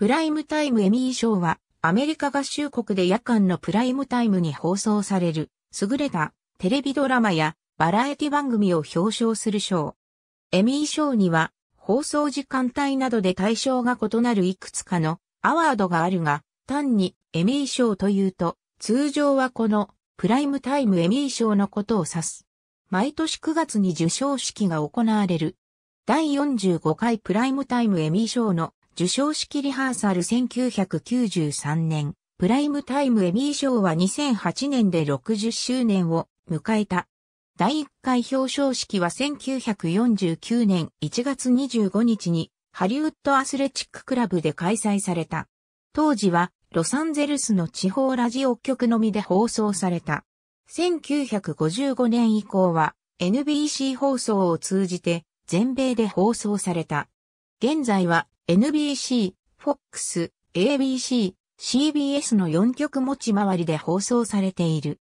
プライムタイムエミー賞は、アメリカ合衆国で夜間のプライムタイムに放送される、優れたテレビドラマやバラエティ番組を表彰する賞。エミー賞には、放送時間帯などで対象が異なるいくつかのアワードがあるが、単にエミー賞というと、通常はこのプライムタイムエミー賞のことを指す。毎年9月に受賞式が行われる。第45回プライムタイムエミー賞の受賞式リハーサル1993年、プライムタイムエミー賞は2008年で60周年を迎えた。第1回表彰式は1949年1月25日にハリウッドアスレチッククラブで開催された。当時はロサンゼルスの地方ラジオ局のみで放送された。1955年以降は NBC 放送を通じて全米で放送された。現在は NBC、FOX、ABC、CBS の4局持ち回りで放送されている。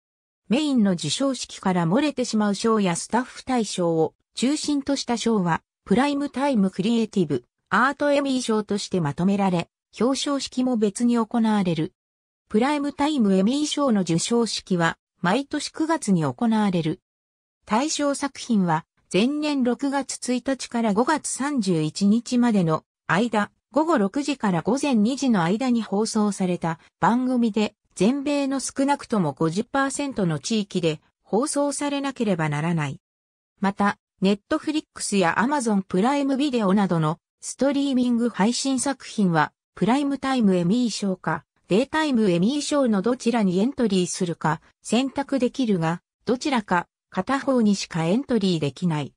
メインの授賞式から漏れてしまう賞やスタッフ大賞を中心とした賞は、プライムタイムクリエイティブ、アートエミー賞としてまとめられ、表彰式も別に行われる。プライムタイムエミー賞の授賞式は、毎年9月に行われる。対象作品は、前年6月1日から5月31日までの間、午後6時から午前2時の間に放送された番組で全米の少なくとも50%の地域で放送されなければならない。また、ネットフリックスやアマゾンプライムビデオなどのストリーミング配信作品はプライムタイムエミー賞かデイタイムエミー賞のどちらにエントリーするか選択できるが、どちらか片方にしかエントリーできない。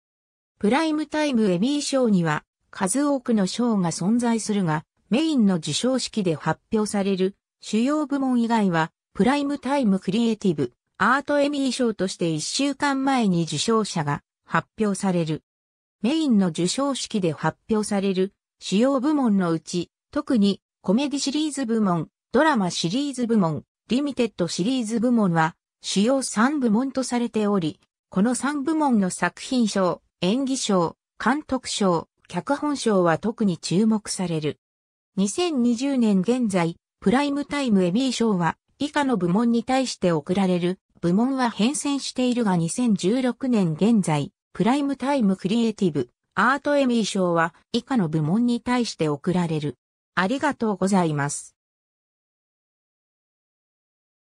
プライムタイムエミー賞には数多くの賞が存在するが、メインの授賞式で発表される主要部門以外は、プライムタイムクリエイティブ、アートエミー賞として1週間前に受賞者が発表される。メインの受賞式で発表される主要部門のうち、特にコメディシリーズ部門、ドラマシリーズ部門、リミテッドシリーズ部門は主要3部門とされており、この3部門の作品賞、演技賞、監督賞、脚本賞は特に注目される。2020年現在、プライムタイムエミー賞は以下の部門に対して贈られる部門は変遷しているが2016年現在、プライムタイムクリエイティブ、アートエミー賞は以下の部門に対して贈られる。ありがとうございます。